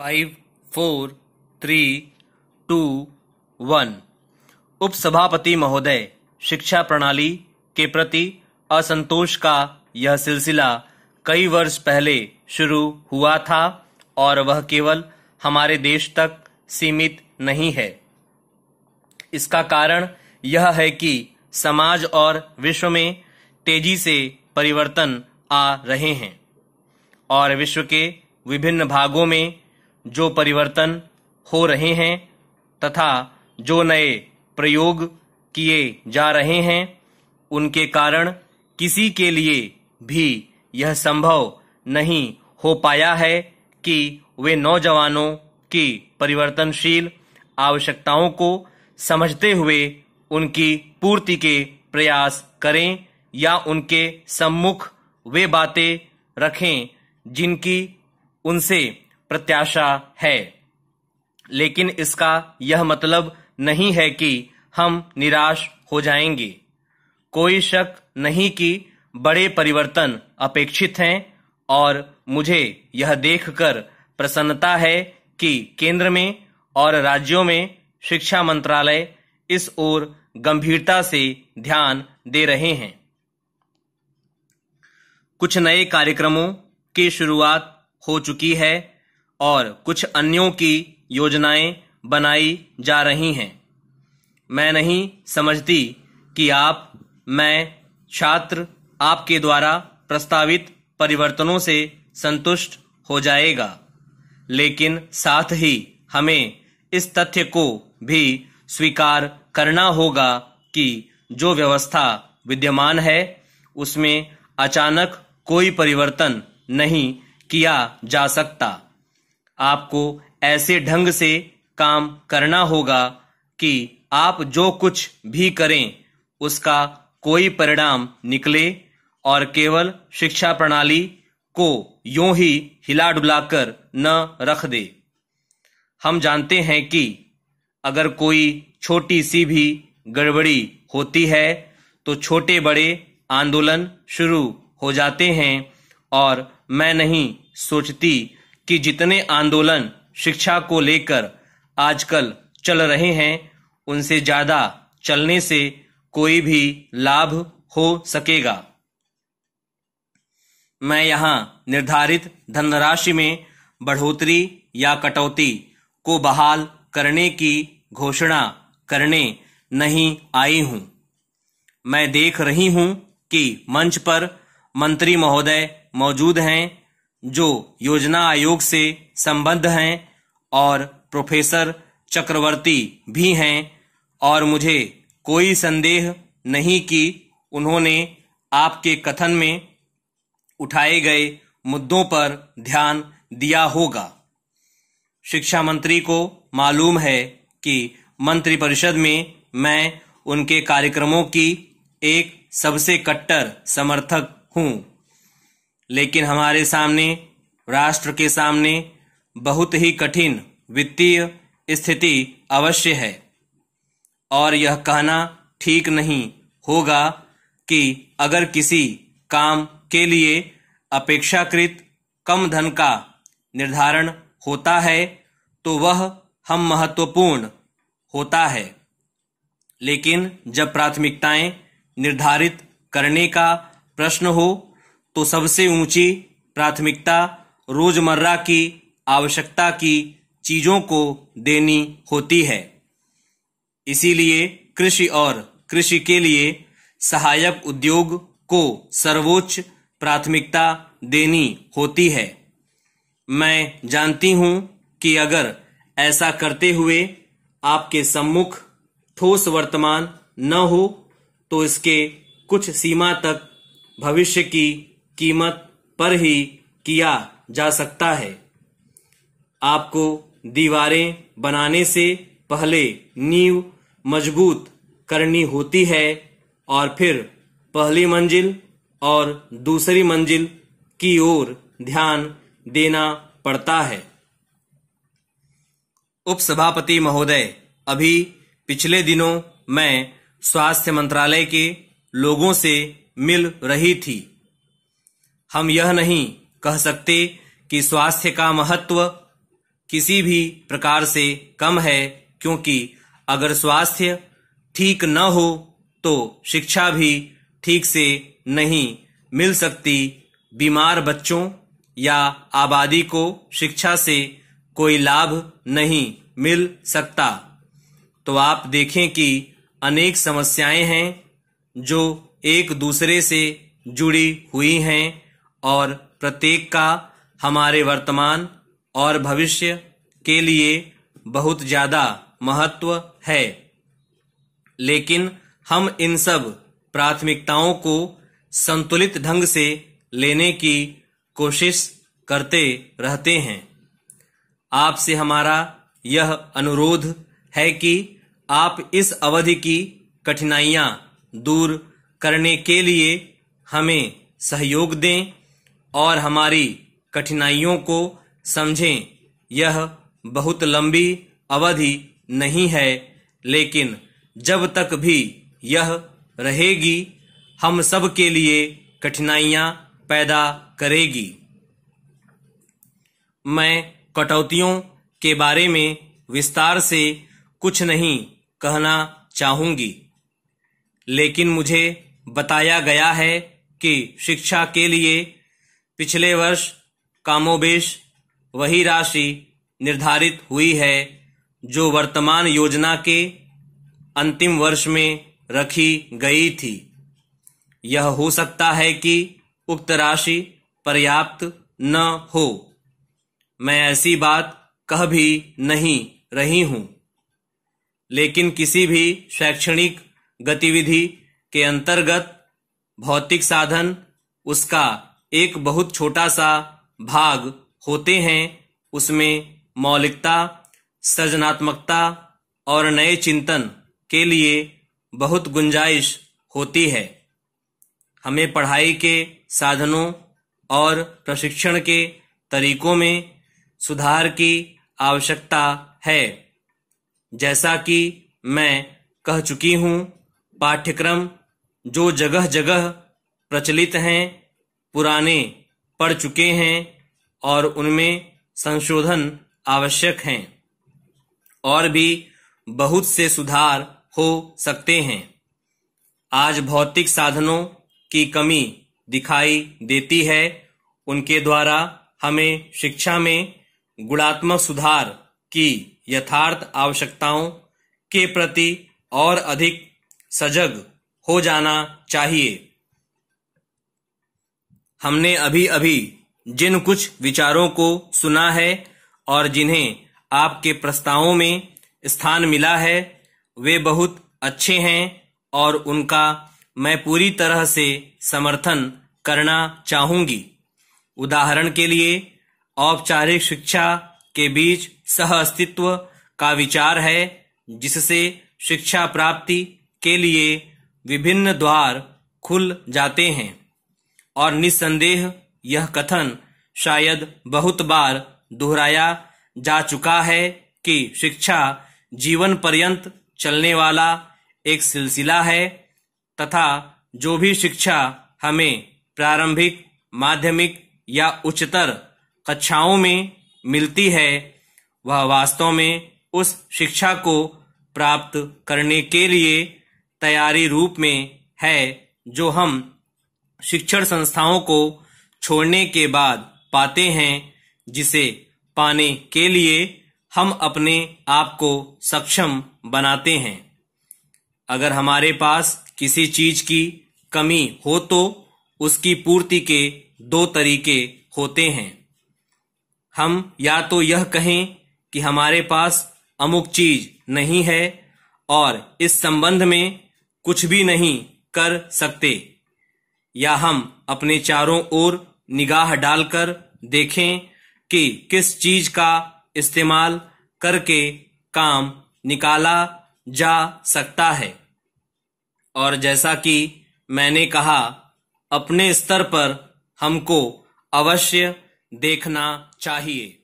five four three two one उपसभापति महोदय शिक्षा प्रणाली के प्रति असंतोष का यह सिलसिला कई वर्ष पहले शुरू हुआ था और वह केवल हमारे देश तक सीमित नहीं है इसका कारण यह है कि समाज और विश्व में तेजी से परिवर्तन आ रहे हैं और विश्व के विभिन्न भागों में जो परिवर्तन हो रहे हैं तथा जो नए प्रयोग किए जा रहे हैं उनके कारण किसी के लिए भी यह संभव नहीं हो पाया है कि वे नौजवानों की परिवर्तनशील आवश्यकताओं को समझते हुए उनकी पूर्ति के प्रयास करें या उनके सम्मुख वे बातें रखें जिनकी उनसे प्रत्याशा है लेकिन इसका यह मतलब नहीं है कि हम निराश हो जाएंगे कोई शक नहीं कि बड़े परिवर्तन अपेक्षित हैं और मुझे यह देखकर प्रसन्नता है कि केंद्र में और राज्यों में शिक्षा मंत्रालय इस ओर गंभीरता से ध्यान दे रहे हैं कुछ नए कार्यक्रमों की शुरुआत हो चुकी है और कुछ अन्यों की योजनाएं बनाई जा रही हैं मैं नहीं समझती कि आप मैं छात्र आपके द्वारा प्रस्तावित परिवर्तनों से संतुष्ट हो जाएगा लेकिन साथ ही हमें इस तथ्य को भी स्वीकार करना होगा कि जो व्यवस्था विद्यमान है उसमें अचानक कोई परिवर्तन नहीं किया जा सकता आपको ऐसे ढंग से काम करना होगा कि आप जो कुछ भी करें उसका कोई परिणाम निकले और केवल शिक्षा प्रणाली को यूं ही हिला डुलाकर न रख दे हम जानते हैं कि अगर कोई छोटी सी भी गड़बड़ी होती है तो छोटे बड़े आंदोलन शुरू हो जाते हैं और मैं नहीं सोचती कि जितने आंदोलन शिक्षा को लेकर आजकल चल रहे हैं उनसे ज़्यादा चलने से कोई भी लाभ हो सकेगा मैं यहां निर्धारित धनराशि में बढ़ोतरी या कटौती को बहाल करने की घोषणा करने नहीं आई हूं मैं देख रही हूं कि मंच पर मंत्री महोदय मौजूद हैं जो योजना आयोग से संबद्ध हैं और प्रोफेसर चक्रवर्ती भी हैं और मुझे कोई संदेह नहीं कि उन्होंने आपके कथन में उठाए गए मुद्दों पर ध्यान दिया होगा शिक्षा मंत्री को मालूम है कि मंत्रिपरिषद में मैं उनके कार्यक्रमों की एक सबसे कट्टर समर्थक हूँ लेकिन हमारे सामने राष्ट्र के सामने बहुत ही कठिन वित्तीय स्थिति अवश्य है और यह कहना ठीक नहीं होगा कि अगर किसी काम के लिए अपेक्षाकृत कम धन का निर्धारण होता है तो वह हम महत्वपूर्ण होता है लेकिन जब प्राथमिकताएं निर्धारित करने का प्रश्न हो तो सबसे ऊंची प्राथमिकता रोजमर्रा की आवश्यकता की चीजों को देनी होती है इसीलिए कृषि और कृषि के लिए सहायक उद्योग को सर्वोच्च प्राथमिकता देनी होती है मैं जानती हूं कि अगर ऐसा करते हुए आपके सम्मुख ठोस वर्तमान न हो तो इसके कुछ सीमा तक भविष्य की कीमत पर ही किया जा सकता है आपको दीवारें बनाने से पहले नींव मजबूत करनी होती है और फिर पहली मंजिल और दूसरी मंजिल की ओर ध्यान देना पड़ता है उपसभापति महोदय अभी पिछले दिनों मैं स्वास्थ्य मंत्रालय के लोगों से मिल रही थी हम यह नहीं कह सकते कि स्वास्थ्य का महत्व किसी भी प्रकार से कम है क्योंकि अगर स्वास्थ्य ठीक न हो तो शिक्षा भी ठीक से नहीं मिल सकती बीमार बच्चों या आबादी को शिक्षा से कोई लाभ नहीं मिल सकता तो आप देखें कि अनेक समस्याएं हैं जो एक दूसरे से जुड़ी हुई हैं और प्रत्येक का हमारे वर्तमान और भविष्य के लिए बहुत ज्यादा महत्व है लेकिन हम इन सब प्राथमिकताओं को संतुलित ढंग से लेने की कोशिश करते रहते हैं आपसे हमारा यह अनुरोध है कि आप इस अवधि की कठिनाइयां दूर करने के लिए हमें सहयोग दें और हमारी कठिनाइयों को समझें यह बहुत लंबी अवधि नहीं है लेकिन जब तक भी यह रहेगी हम सब के लिए कठिनाइयां पैदा करेगी मैं कटौतियों के बारे में विस्तार से कुछ नहीं कहना चाहूंगी लेकिन मुझे बताया गया है कि शिक्षा के लिए पिछले वर्ष कामोबेश वही राशि निर्धारित हुई है जो वर्तमान योजना के अंतिम वर्ष में रखी गई थी यह हो सकता है कि उक्त राशि पर्याप्त न हो मैं ऐसी बात कह भी नहीं रही हूं लेकिन किसी भी शैक्षणिक गतिविधि के अंतर्गत भौतिक साधन उसका एक बहुत छोटा सा भाग होते हैं उसमें मौलिकता सृजनात्मकता और नए चिंतन के लिए बहुत गुंजाइश होती है हमें पढ़ाई के साधनों और प्रशिक्षण के तरीकों में सुधार की आवश्यकता है जैसा कि मैं कह चुकी हूँ पाठ्यक्रम जो जगह जगह प्रचलित हैं पुराने पड़ चुके हैं और उनमें संशोधन आवश्यक हैं और भी बहुत से सुधार हो सकते हैं आज भौतिक साधनों की कमी दिखाई देती है उनके द्वारा हमें शिक्षा में गुणात्मक सुधार की यथार्थ आवश्यकताओं के प्रति और अधिक सजग हो जाना चाहिए हमने अभी अभी जिन कुछ विचारों को सुना है और जिन्हें आपके प्रस्तावों में स्थान मिला है वे बहुत अच्छे हैं और उनका मैं पूरी तरह से समर्थन करना चाहूंगी उदाहरण के लिए औपचारिक शिक्षा के बीच सह अस्तित्व का विचार है जिससे शिक्षा प्राप्ति के लिए विभिन्न द्वार खुल जाते हैं और निस्संदेह यह कथन शायद बहुत बार दोहराया जा चुका है कि शिक्षा जीवन पर्यंत चलने वाला एक सिलसिला है तथा जो भी शिक्षा हमें प्रारंभिक माध्यमिक या उच्चतर कक्षाओं में मिलती है वह वास्तव में उस शिक्षा को प्राप्त करने के लिए तैयारी रूप में है जो हम शिक्षण संस्थाओं को छोड़ने के बाद पाते हैं जिसे पाने के लिए हम अपने आप को सक्षम बनाते हैं अगर हमारे पास किसी चीज की कमी हो तो उसकी पूर्ति के दो तरीके होते हैं हम या तो यह कहें कि हमारे पास अमुक चीज नहीं है और इस संबंध में कुछ भी नहीं कर सकते या हम अपने चारों ओर निगाह डालकर देखें कि किस चीज का इस्तेमाल करके काम निकाला जा सकता है और जैसा कि मैंने कहा अपने स्तर पर हमको अवश्य देखना चाहिए